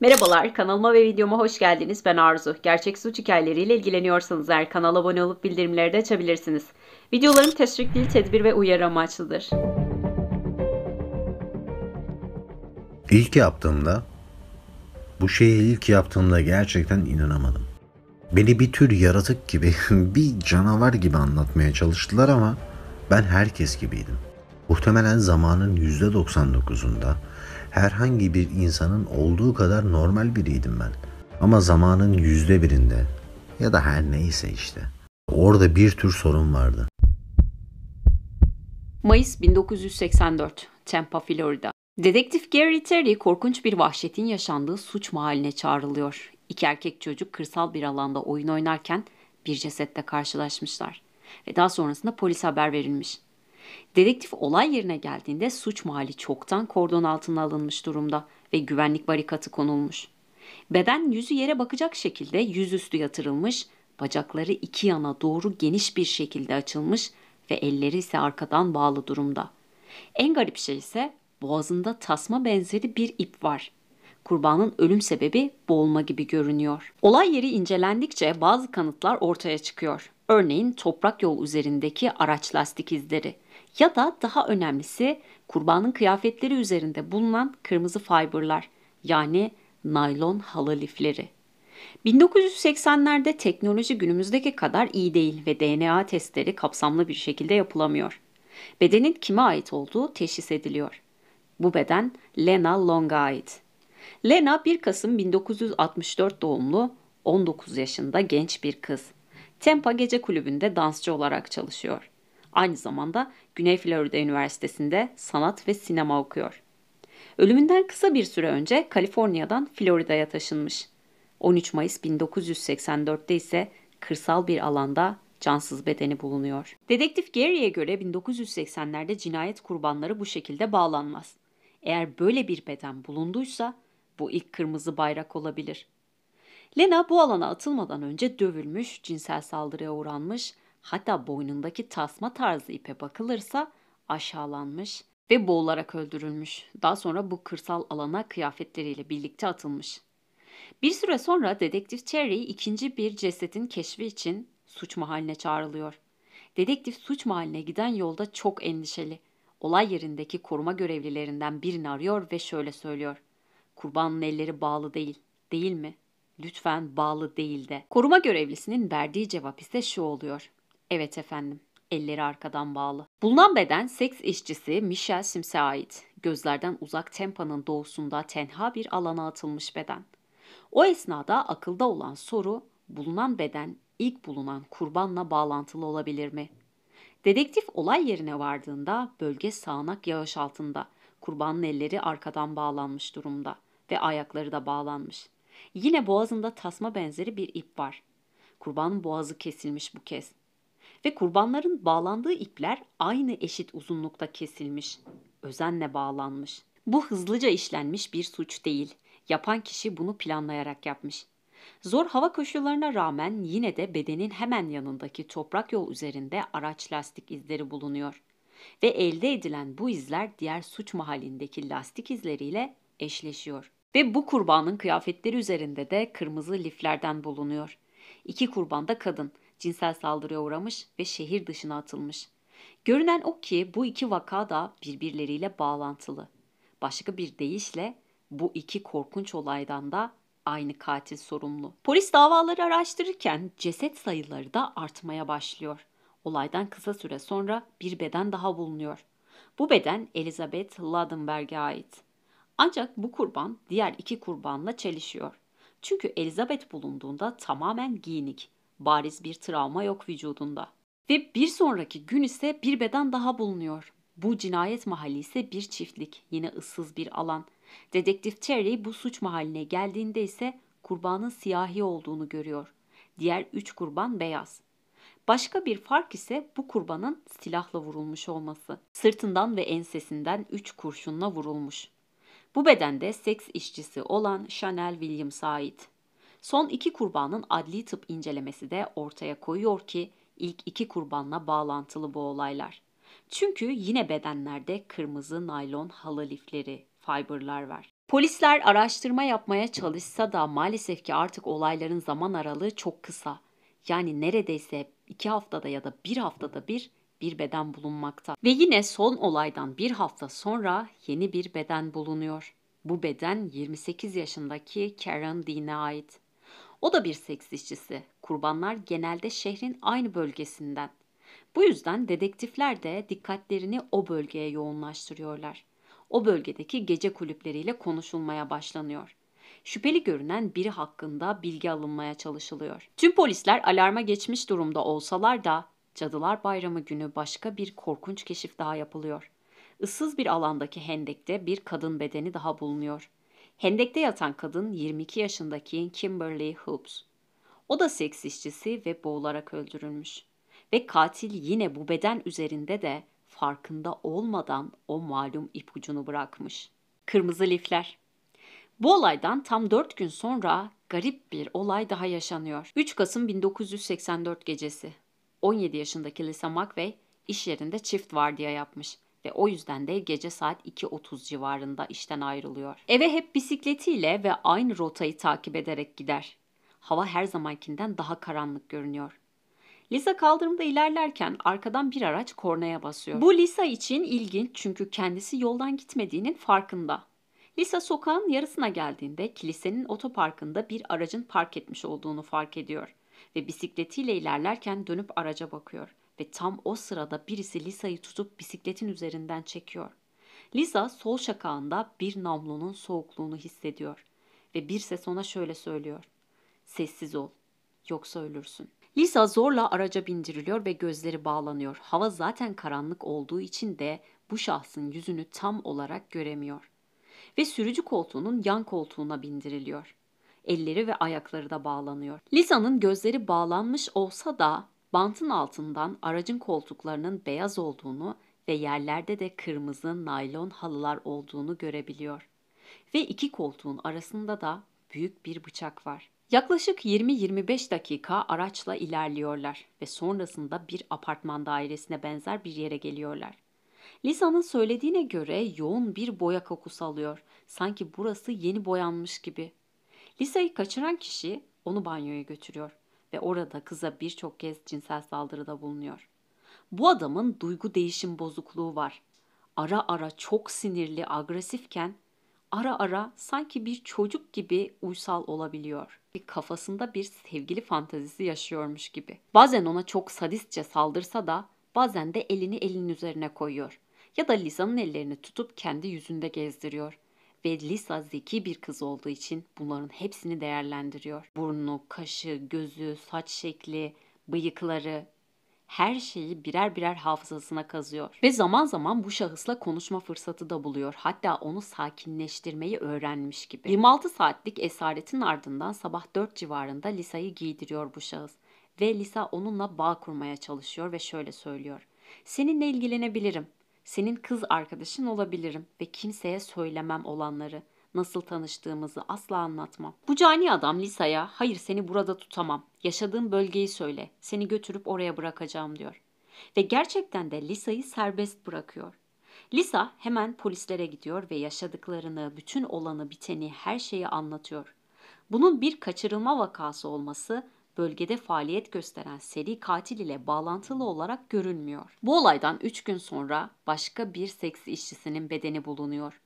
Merhabalar, kanalıma ve videoma hoş geldiniz. Ben Arzu. Gerçek suç hikayeleriyle ilgileniyorsanız eğer kanala abone olup bildirimleri de açabilirsiniz. Videolarım teşvik değil, tedbir ve uyarı amaçlıdır. İlk yaptığımda, bu şeyi ilk yaptığımda gerçekten inanamadım. Beni bir tür yaratık gibi, bir canavar gibi anlatmaya çalıştılar ama ben herkes gibiydim. Muhtemelen zamanın %99'unda herhangi bir insanın olduğu kadar normal biriydim ben. Ama zamanın yüzde birinde ya da her neyse işte. Orada bir tür sorun vardı. Mayıs 1984, Tampa, Florida. Dedektif Gary Terry korkunç bir vahşetin yaşandığı suç mahalline çağrılıyor. İki erkek çocuk kırsal bir alanda oyun oynarken bir cesette karşılaşmışlar ve daha sonrasında polis haber verilmiş. Dedektif olay yerine geldiğinde suç mahalli çoktan kordon altına alınmış durumda ve güvenlik barikatı konulmuş. Beden yüzü yere bakacak şekilde yüzüstü yatırılmış, bacakları iki yana doğru geniş bir şekilde açılmış ve elleri ise arkadan bağlı durumda. En garip şey ise boğazında tasma benzeri bir ip var. Kurbanın ölüm sebebi boğulma gibi görünüyor. Olay yeri incelendikçe bazı kanıtlar ortaya çıkıyor. Örneğin toprak yol üzerindeki araç lastik izleri ya da daha önemlisi kurbanın kıyafetleri üzerinde bulunan kırmızı fiberlar yani naylon halı lifleri. 1980'lerde teknoloji günümüzdeki kadar iyi değil ve DNA testleri kapsamlı bir şekilde yapılamıyor. Bedenin kime ait olduğu teşhis ediliyor. Bu beden Lena Long'a ait. Lena 1 Kasım 1964 doğumlu 19 yaşında genç bir kız. Tempa Gece Kulübü'nde dansçı olarak çalışıyor. Aynı zamanda Güney Florida Üniversitesi'nde sanat ve sinema okuyor. Ölümünden kısa bir süre önce Kaliforniya'dan Florida'ya taşınmış. 13 Mayıs 1984'te ise kırsal bir alanda cansız bedeni bulunuyor. Dedektif Gary'e göre 1980'lerde cinayet kurbanları bu şekilde bağlanmaz. Eğer böyle bir beden bulunduysa bu ilk kırmızı bayrak olabilir. Lena bu alana atılmadan önce dövülmüş, cinsel saldırıya uğranmış hatta boynundaki tasma tarzı ipe bakılırsa aşağılanmış ve boğularak öldürülmüş. Daha sonra bu kırsal alana kıyafetleriyle birlikte atılmış. Bir süre sonra dedektif Cherry ikinci bir cesetin keşfi için suç mahaline çağrılıyor. Dedektif suç mahaline giden yolda çok endişeli. Olay yerindeki koruma görevlilerinden birini arıyor ve şöyle söylüyor. Kurbanın elleri bağlı değil, değil mi? Lütfen bağlı değil de. Koruma görevlisinin verdiği cevap ise şu oluyor. Evet efendim. Elleri arkadan bağlı. Bulunan beden seks işçisi Michelle Sims'e ait. Gözlerden uzak Tempa'nın doğusunda tenha bir alana atılmış beden. O esnada akılda olan soru bulunan beden ilk bulunan kurbanla bağlantılı olabilir mi? Dedektif olay yerine vardığında bölge sağanak yağış altında. Kurbanın elleri arkadan bağlanmış durumda ve ayakları da bağlanmış. Yine boğazında tasma benzeri bir ip var. Kurbanın boğazı kesilmiş bu kez ve kurbanların bağlandığı ipler aynı eşit uzunlukta kesilmiş, özenle bağlanmış. Bu hızlıca işlenmiş bir suç değil. Yapan kişi bunu planlayarak yapmış. Zor hava koşullarına rağmen yine de bedenin hemen yanındaki toprak yol üzerinde araç lastik izleri bulunuyor. Ve elde edilen bu izler diğer suç mahallindeki lastik izleriyle eşleşiyor. Ve bu kurbanın kıyafetleri üzerinde de kırmızı liflerden bulunuyor. İki kurban da kadın cinsel saldırıya uğramış ve şehir dışına atılmış. Görünen o ki bu iki vaka da birbirleriyle bağlantılı. Başka bir deyişle bu iki korkunç olaydan da aynı katil sorumlu. Polis davaları araştırırken ceset sayıları da artmaya başlıyor. Olaydan kısa süre sonra bir beden daha bulunuyor. Bu beden Elizabeth Ladenberg'e ait. Ancak bu kurban diğer iki kurbanla çelişiyor. Çünkü Elizabeth bulunduğunda tamamen giyinik Bariz bir travma yok vücudunda. Ve bir sonraki gün ise bir beden daha bulunuyor. Bu cinayet mahalli ise bir çiftlik, yine ıssız bir alan. Dedektif Terry bu suç mahalline geldiğinde ise kurbanın siyahi olduğunu görüyor. Diğer üç kurban beyaz. Başka bir fark ise bu kurbanın silahla vurulmuş olması. Sırtından ve ensesinden üç kurşunla vurulmuş. Bu bedende seks işçisi olan Chanel Williams'a ait. Son iki kurbanın adli tıp incelemesi de ortaya koyuyor ki ilk iki kurbanla bağlantılı bu olaylar. Çünkü yine bedenlerde kırmızı naylon halı lifleri, fiberlar var. Polisler araştırma yapmaya çalışsa da maalesef ki artık olayların zaman aralığı çok kısa. Yani neredeyse iki haftada ya da bir haftada bir bir beden bulunmakta. Ve yine son olaydan bir hafta sonra yeni bir beden bulunuyor. Bu beden 28 yaşındaki Karen Dean'e ait. O da bir seks işçisi. Kurbanlar genelde şehrin aynı bölgesinden. Bu yüzden dedektifler de dikkatlerini o bölgeye yoğunlaştırıyorlar. O bölgedeki gece kulüpleriyle konuşulmaya başlanıyor. Şüpheli görünen biri hakkında bilgi alınmaya çalışılıyor. Tüm polisler alarma geçmiş durumda olsalar da Cadılar Bayramı günü başka bir korkunç keşif daha yapılıyor. Issız bir alandaki hendekte bir kadın bedeni daha bulunuyor. Hendekte yatan kadın 22 yaşındaki Kimberly Hoops. O da seks işçisi ve boğularak öldürülmüş. Ve katil yine bu beden üzerinde de farkında olmadan o malum ipucunu bırakmış. Kırmızı lifler. Bu olaydan tam 4 gün sonra garip bir olay daha yaşanıyor. 3 Kasım 1984 gecesi. 17 yaşındaki Lisa McVeigh iş yerinde çift vardiya yapmış ve o yüzden de gece saat 2.30 civarında işten ayrılıyor. Eve hep bisikletiyle ve aynı rotayı takip ederek gider. Hava her zamankinden daha karanlık görünüyor. Lisa kaldırımda ilerlerken arkadan bir araç kornaya basıyor. Bu Lisa için ilginç çünkü kendisi yoldan gitmediğinin farkında. Lisa sokağın yarısına geldiğinde kilisenin otoparkında bir aracın park etmiş olduğunu fark ediyor ve bisikletiyle ilerlerken dönüp araca bakıyor ve tam o sırada birisi Lisa'yı tutup bisikletin üzerinden çekiyor. Lisa sol şakağında bir namlunun soğukluğunu hissediyor ve bir ses ona şöyle söylüyor. Sessiz ol, yoksa ölürsün. Lisa zorla araca bindiriliyor ve gözleri bağlanıyor. Hava zaten karanlık olduğu için de bu şahsın yüzünü tam olarak göremiyor. Ve sürücü koltuğunun yan koltuğuna bindiriliyor. Elleri ve ayakları da bağlanıyor. Lisa'nın gözleri bağlanmış olsa da Bantın altından aracın koltuklarının beyaz olduğunu ve yerlerde de kırmızı naylon halılar olduğunu görebiliyor. Ve iki koltuğun arasında da büyük bir bıçak var. Yaklaşık 20-25 dakika araçla ilerliyorlar ve sonrasında bir apartman dairesine benzer bir yere geliyorlar. Lisa'nın söylediğine göre yoğun bir boya kokusu alıyor. Sanki burası yeni boyanmış gibi. Lisa'yı kaçıran kişi onu banyoya götürüyor ve orada kıza birçok kez cinsel saldırıda bulunuyor. Bu adamın duygu değişim bozukluğu var. Ara ara çok sinirli, agresifken ara ara sanki bir çocuk gibi uysal olabiliyor. Kafasında bir sevgili fantazisi yaşıyormuş gibi. Bazen ona çok sadistçe saldırsa da bazen de elini elinin üzerine koyuyor. Ya da Lisa'nın ellerini tutup kendi yüzünde gezdiriyor ve Lisa zeki bir kız olduğu için bunların hepsini değerlendiriyor. Burnu, kaşı, gözü, saç şekli, bıyıkları, her şeyi birer birer hafızasına kazıyor. Ve zaman zaman bu şahısla konuşma fırsatı da buluyor. Hatta onu sakinleştirmeyi öğrenmiş gibi. 26 saatlik esaretin ardından sabah 4 civarında Lisa'yı giydiriyor bu şahıs. Ve Lisa onunla bağ kurmaya çalışıyor ve şöyle söylüyor. Seninle ilgilenebilirim. Senin kız arkadaşın olabilirim ve kimseye söylemem olanları. Nasıl tanıştığımızı asla anlatmam. Bu cani adam Lisa'ya hayır seni burada tutamam. Yaşadığın bölgeyi söyle. Seni götürüp oraya bırakacağım diyor. Ve gerçekten de Lisa'yı serbest bırakıyor. Lisa hemen polislere gidiyor ve yaşadıklarını, bütün olanı biteni her şeyi anlatıyor. Bunun bir kaçırılma vakası olması bölgede faaliyet gösteren seri katil ile bağlantılı olarak görünmüyor. Bu olaydan 3 gün sonra başka bir seks işçisinin bedeni bulunuyor.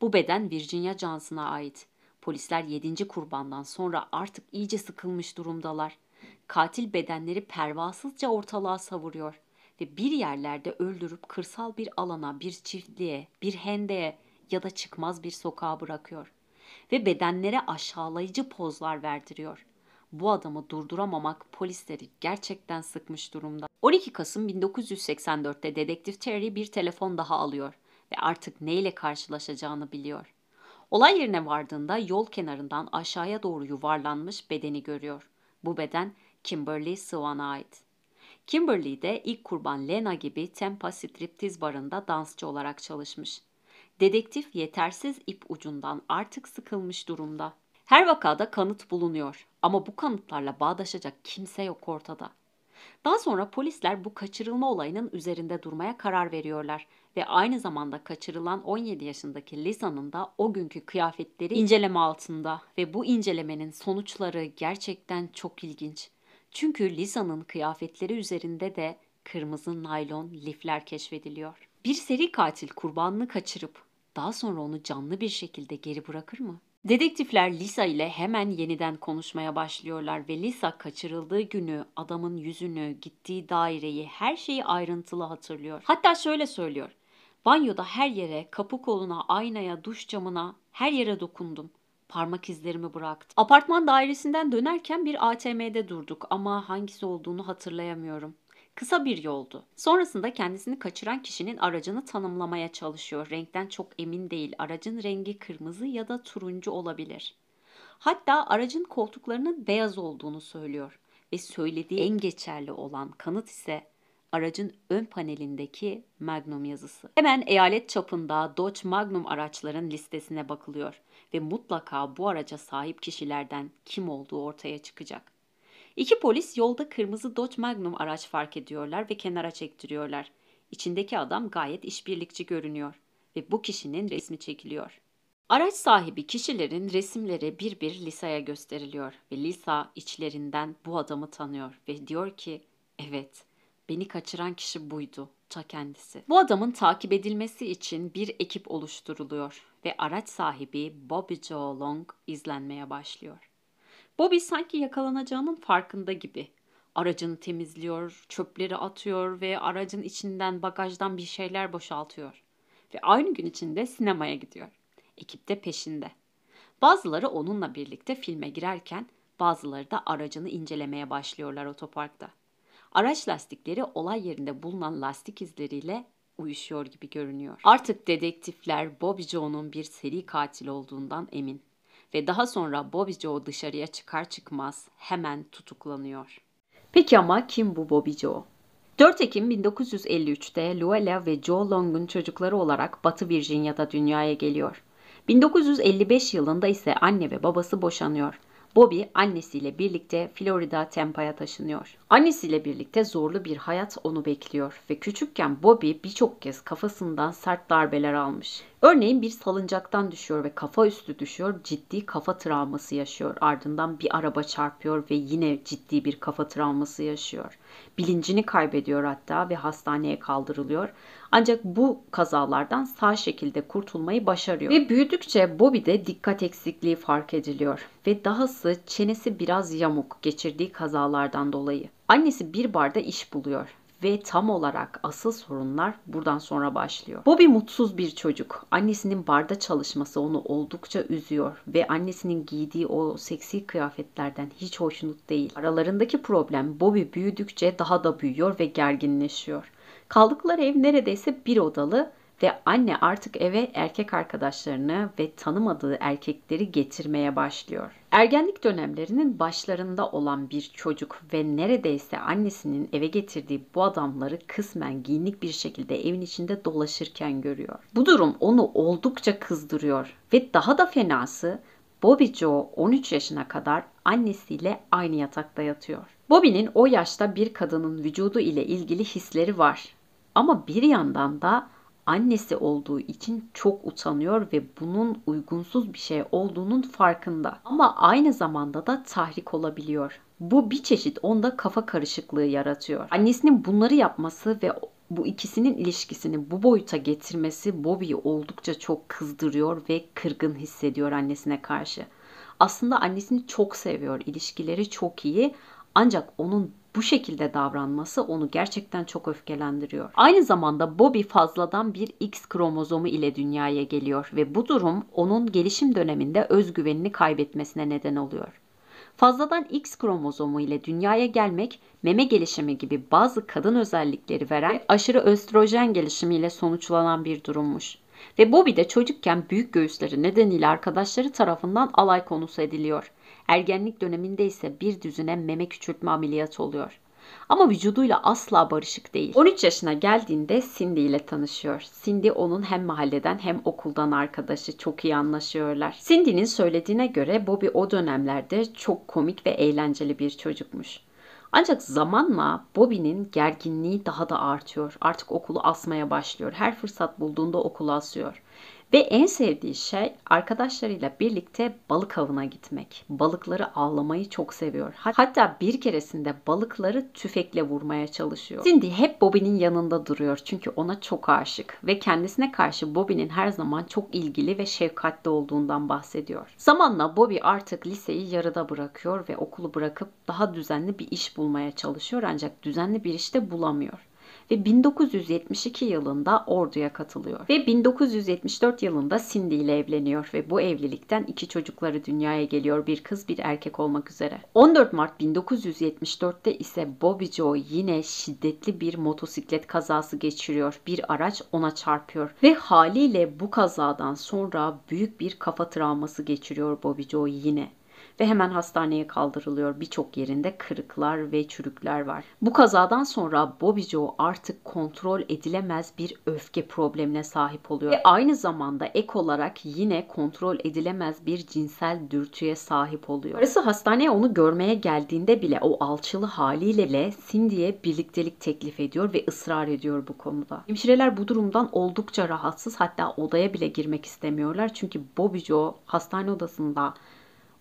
Bu beden Virginia Johnson'a ait. Polisler 7. kurbandan sonra artık iyice sıkılmış durumdalar. Katil bedenleri pervasızca ortalığa savuruyor ve bir yerlerde öldürüp kırsal bir alana, bir çiftliğe, bir hendeye ya da çıkmaz bir sokağa bırakıyor ve bedenlere aşağılayıcı pozlar verdiriyor bu adamı durduramamak polisleri gerçekten sıkmış durumda. 12 Kasım 1984'te dedektif Terry bir telefon daha alıyor ve artık neyle karşılaşacağını biliyor. Olay yerine vardığında yol kenarından aşağıya doğru yuvarlanmış bedeni görüyor. Bu beden Kimberly Swan'a ait. Kimberly de ilk kurban Lena gibi Tempa Striptiz barında dansçı olarak çalışmış. Dedektif yetersiz ip ucundan artık sıkılmış durumda. Her vakada kanıt bulunuyor ama bu kanıtlarla bağdaşacak kimse yok ortada. Daha sonra polisler bu kaçırılma olayının üzerinde durmaya karar veriyorlar ve aynı zamanda kaçırılan 17 yaşındaki Lisa'nın da o günkü kıyafetleri inceleme altında ve bu incelemenin sonuçları gerçekten çok ilginç. Çünkü Lisa'nın kıyafetleri üzerinde de kırmızı naylon lifler keşfediliyor. Bir seri katil kurbanını kaçırıp daha sonra onu canlı bir şekilde geri bırakır mı? Dedektifler Lisa ile hemen yeniden konuşmaya başlıyorlar ve Lisa kaçırıldığı günü, adamın yüzünü, gittiği daireyi, her şeyi ayrıntılı hatırlıyor. Hatta şöyle söylüyor. Banyoda her yere, kapı koluna, aynaya, duş camına, her yere dokundum. Parmak izlerimi bıraktı. Apartman dairesinden dönerken bir ATM'de durduk ama hangisi olduğunu hatırlayamıyorum. Kısa bir yoldu. Sonrasında kendisini kaçıran kişinin aracını tanımlamaya çalışıyor. Renkten çok emin değil. Aracın rengi kırmızı ya da turuncu olabilir. Hatta aracın koltuklarının beyaz olduğunu söylüyor ve söylediği en geçerli olan kanıt ise aracın ön panelindeki Magnum yazısı. Hemen eyalet çapında Dodge Magnum araçların listesine bakılıyor ve mutlaka bu araca sahip kişilerden kim olduğu ortaya çıkacak. İki polis yolda kırmızı Dodge Magnum araç fark ediyorlar ve kenara çektiriyorlar. İçindeki adam gayet işbirlikçi görünüyor ve bu kişinin resmi çekiliyor. Araç sahibi kişilerin resimleri bir bir Lisa'ya gösteriliyor ve Lisa içlerinden bu adamı tanıyor ve diyor ki evet beni kaçıran kişi buydu ta kendisi. Bu adamın takip edilmesi için bir ekip oluşturuluyor ve araç sahibi Bobby Joe Long izlenmeye başlıyor. Bobby sanki yakalanacağının farkında gibi. Aracını temizliyor, çöpleri atıyor ve aracın içinden bagajdan bir şeyler boşaltıyor. Ve aynı gün içinde sinemaya gidiyor. Ekip de peşinde. Bazıları onunla birlikte filme girerken bazıları da aracını incelemeye başlıyorlar otoparkta. Araç lastikleri olay yerinde bulunan lastik izleriyle uyuşuyor gibi görünüyor. Artık dedektifler Bobby Joe'nun bir seri katil olduğundan emin ve daha sonra Bobby Joe dışarıya çıkar çıkmaz hemen tutuklanıyor. Peki ama kim bu Bobby Joe? 4 Ekim 1953'te Luella ve Joe Long'un çocukları olarak Batı Virginia'da dünyaya geliyor. 1955 yılında ise anne ve babası boşanıyor Bobby annesiyle birlikte Florida Tampa'ya taşınıyor. Annesiyle birlikte zorlu bir hayat onu bekliyor ve küçükken Bobby birçok kez kafasından sert darbeler almış. Örneğin bir salıncaktan düşüyor ve kafa üstü düşüyor, ciddi kafa travması yaşıyor. Ardından bir araba çarpıyor ve yine ciddi bir kafa travması yaşıyor. Bilincini kaybediyor hatta ve hastaneye kaldırılıyor. Ancak bu kazalardan sağ şekilde kurtulmayı başarıyor. Ve büyüdükçe Bobby'de dikkat eksikliği fark ediliyor. Ve dahası çenesi biraz yamuk geçirdiği kazalardan dolayı. Annesi bir barda iş buluyor ve tam olarak asıl sorunlar buradan sonra başlıyor. Bobby mutsuz bir çocuk. Annesinin barda çalışması onu oldukça üzüyor ve annesinin giydiği o seksi kıyafetlerden hiç hoşnut değil. Aralarındaki problem Bobby büyüdükçe daha da büyüyor ve gerginleşiyor. Kaldıkları ev neredeyse bir odalı ve anne artık eve erkek arkadaşlarını ve tanımadığı erkekleri getirmeye başlıyor. Ergenlik dönemlerinin başlarında olan bir çocuk ve neredeyse annesinin eve getirdiği bu adamları kısmen giyinik bir şekilde evin içinde dolaşırken görüyor. Bu durum onu oldukça kızdırıyor ve daha da fenası Bobby Joe 13 yaşına kadar annesiyle aynı yatakta yatıyor. Bobby'nin o yaşta bir kadının vücudu ile ilgili hisleri var. Ama bir yandan da annesi olduğu için çok utanıyor ve bunun uygunsuz bir şey olduğunun farkında. Ama aynı zamanda da tahrik olabiliyor. Bu bir çeşit onda kafa karışıklığı yaratıyor. Annesinin bunları yapması ve bu ikisinin ilişkisini bu boyuta getirmesi Bobby'yi oldukça çok kızdırıyor ve kırgın hissediyor annesine karşı. Aslında annesini çok seviyor, ilişkileri çok iyi ancak onun bu şekilde davranması onu gerçekten çok öfkelendiriyor. Aynı zamanda Bobby fazladan bir X kromozomu ile dünyaya geliyor ve bu durum onun gelişim döneminde özgüvenini kaybetmesine neden oluyor. Fazladan X kromozomu ile dünyaya gelmek meme gelişimi gibi bazı kadın özellikleri veren aşırı östrojen gelişimiyle sonuçlanan bir durummuş. Ve Bobby de çocukken büyük göğüsleri nedeniyle arkadaşları tarafından alay konusu ediliyor. Ergenlik döneminde ise bir düzine meme küçültme ameliyatı oluyor. Ama vücuduyla asla barışık değil. 13 yaşına geldiğinde Cindy ile tanışıyor. Cindy onun hem mahalleden hem okuldan arkadaşı. Çok iyi anlaşıyorlar. Cindy'nin söylediğine göre Bobby o dönemlerde çok komik ve eğlenceli bir çocukmuş. Ancak zamanla Bobby'nin gerginliği daha da artıyor. Artık okulu asmaya başlıyor. Her fırsat bulduğunda okulu asıyor. Ve en sevdiği şey arkadaşlarıyla birlikte balık avına gitmek. Balıkları avlamayı çok seviyor. Hatta bir keresinde balıkları tüfekle vurmaya çalışıyor. Cindy hep Bobby'nin yanında duruyor çünkü ona çok aşık ve kendisine karşı Bobby'nin her zaman çok ilgili ve şefkatli olduğundan bahsediyor. Zamanla Bobby artık liseyi yarıda bırakıyor ve okulu bırakıp daha düzenli bir iş bulmaya çalışıyor ancak düzenli bir iş de bulamıyor ve 1972 yılında orduya katılıyor. Ve 1974 yılında Cindy ile evleniyor ve bu evlilikten iki çocukları dünyaya geliyor bir kız bir erkek olmak üzere. 14 Mart 1974'te ise Bobby Joe yine şiddetli bir motosiklet kazası geçiriyor. Bir araç ona çarpıyor ve haliyle bu kazadan sonra büyük bir kafa travması geçiriyor Bobby Joe yine ve hemen hastaneye kaldırılıyor. Birçok yerinde kırıklar ve çürükler var. Bu kazadan sonra Bobby Joe artık kontrol edilemez bir öfke problemine sahip oluyor. Ve aynı zamanda ek olarak yine kontrol edilemez bir cinsel dürtüye sahip oluyor. Arası hastaneye onu görmeye geldiğinde bile o alçılı haliyle bile Cindy'ye birliktelik teklif ediyor ve ısrar ediyor bu konuda. Hemşireler bu durumdan oldukça rahatsız hatta odaya bile girmek istemiyorlar. Çünkü Bobby Joe hastane odasında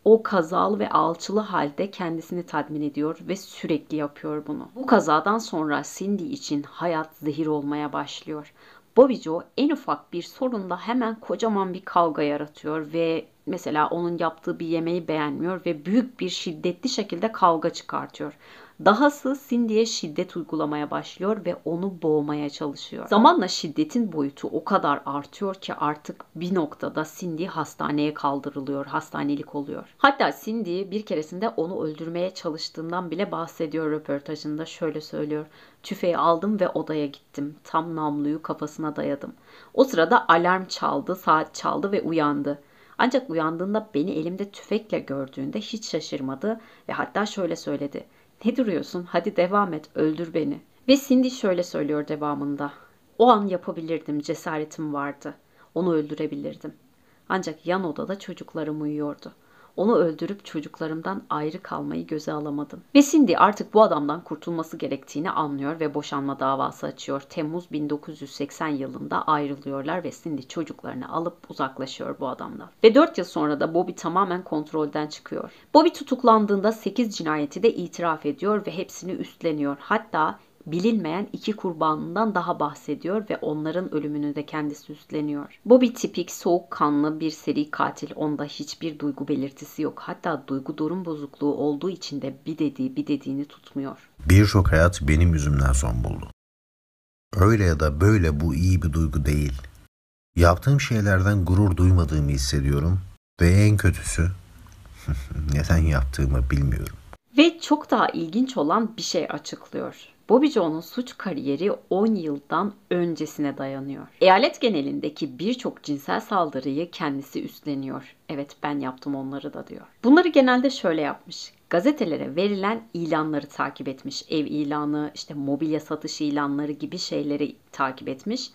o kazalı ve alçılı halde kendisini tatmin ediyor ve sürekli yapıyor bunu. Bu kazadan sonra Cindy için hayat zehir olmaya başlıyor. Bobby Joe en ufak bir sorunda hemen kocaman bir kavga yaratıyor ve mesela onun yaptığı bir yemeği beğenmiyor ve büyük bir şiddetli şekilde kavga çıkartıyor. Dahası Cindy'ye şiddet uygulamaya başlıyor ve onu boğmaya çalışıyor. Zamanla şiddetin boyutu o kadar artıyor ki artık bir noktada Cindy hastaneye kaldırılıyor, hastanelik oluyor. Hatta Cindy bir keresinde onu öldürmeye çalıştığından bile bahsediyor röportajında şöyle söylüyor. Tüfeği aldım ve odaya gittim. Tam namluyu kafasına dayadım. O sırada alarm çaldı, saat çaldı ve uyandı. Ancak uyandığında beni elimde tüfekle gördüğünde hiç şaşırmadı ve hatta şöyle söyledi. Ne duruyorsun? Hadi devam et. Öldür beni. Ve Cindy şöyle söylüyor devamında. O an yapabilirdim. Cesaretim vardı. Onu öldürebilirdim. Ancak yan odada çocuklarım uyuyordu. Onu öldürüp çocuklarımdan ayrı kalmayı göze alamadım. Ve Cindy artık bu adamdan kurtulması gerektiğini anlıyor ve boşanma davası açıyor. Temmuz 1980 yılında ayrılıyorlar ve Cindy çocuklarını alıp uzaklaşıyor bu adamla. Ve 4 yıl sonra da Bobby tamamen kontrolden çıkıyor. Bobby tutuklandığında 8 cinayeti de itiraf ediyor ve hepsini üstleniyor. Hatta bilinmeyen iki kurbanından daha bahsediyor ve onların ölümünü de kendisi üstleniyor. Bobby tipik soğukkanlı bir seri katil. Onda hiçbir duygu belirtisi yok. Hatta duygu durum bozukluğu olduğu için de bir dediği bir dediğini tutmuyor. Birçok hayat benim yüzümden son buldu. Öyle ya da böyle bu iyi bir duygu değil. Yaptığım şeylerden gurur duymadığımı hissediyorum ve en kötüsü neden yaptığımı bilmiyorum. Ve çok daha ilginç olan bir şey açıklıyor. Bobby Joe'nun suç kariyeri 10 yıldan öncesine dayanıyor. Eyalet genelindeki birçok cinsel saldırıyı kendisi üstleniyor. Evet ben yaptım onları da diyor. Bunları genelde şöyle yapmış gazetelere verilen ilanları takip etmiş. Ev ilanı, işte mobilya satış ilanları gibi şeyleri takip etmiş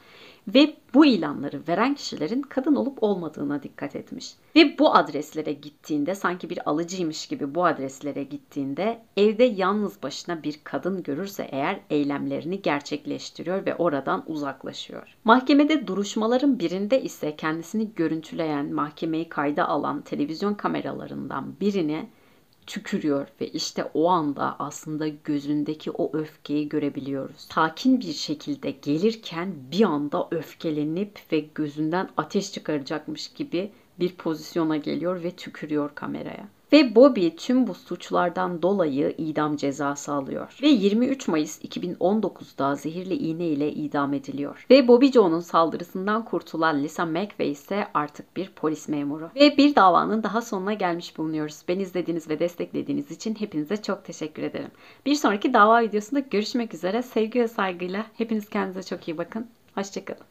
ve bu ilanları veren kişilerin kadın olup olmadığına dikkat etmiş. Ve bu adreslere gittiğinde sanki bir alıcıymış gibi bu adreslere gittiğinde evde yalnız başına bir kadın görürse eğer eylemlerini gerçekleştiriyor ve oradan uzaklaşıyor. Mahkemede duruşmaların birinde ise kendisini görüntüleyen, mahkemeyi kayda alan televizyon kameralarından birine tükürüyor ve işte o anda aslında gözündeki o öfkeyi görebiliyoruz. Sakin bir şekilde gelirken bir anda öfkelenip ve gözünden ateş çıkaracakmış gibi bir pozisyona geliyor ve tükürüyor kameraya ve Bobby tüm bu suçlardan dolayı idam cezası alıyor. Ve 23 Mayıs 2019'da zehirli iğne ile idam ediliyor. Ve Bobby Joe'nun saldırısından kurtulan Lisa McVey ise artık bir polis memuru. Ve bir davanın daha sonuna gelmiş bulunuyoruz. Beni izlediğiniz ve desteklediğiniz için hepinize çok teşekkür ederim. Bir sonraki dava videosunda görüşmek üzere. Sevgi ve saygıyla hepiniz kendinize çok iyi bakın. Hoşçakalın.